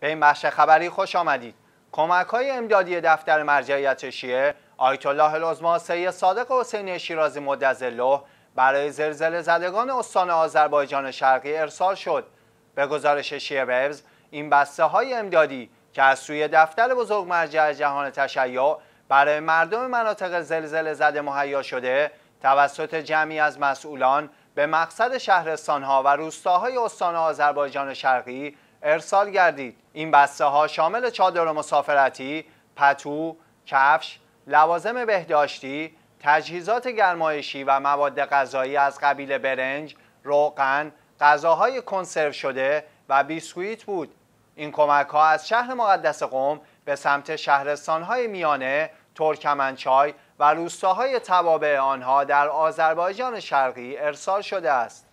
به این بخش خبری خوش آمدید کمک های امدادی دفتر مرجعیت شیعه آیت الله العظما سید صادق حسین شیرازی مدظله برای زلزله زدگان استان آذربایجان شرقی ارسال شد به گزارش شیعه این بسته های امدادی که از سوی دفتر بزرگ مرجع جهان تشیع برای مردم مناطق زلزله زده مهیا شده توسط جمعی از مسئولان به مقصد ها و روستاهای استان آذربایجان شرقی ارسال گردید این بسته ها شامل چادر مسافرتی، پتو، کفش، لوازم بهداشتی، تجهیزات گرمایشی و مواد غذایی از قبیل برنج، روغن، غذاهای کنسرو شده و بیسکویت بود. این کمک ها از شهر مقدس قوم به سمت شهرستان های میانه، ترکمنچای و روستاهای توابع آنها در آذربایجان شرقی ارسال شده است.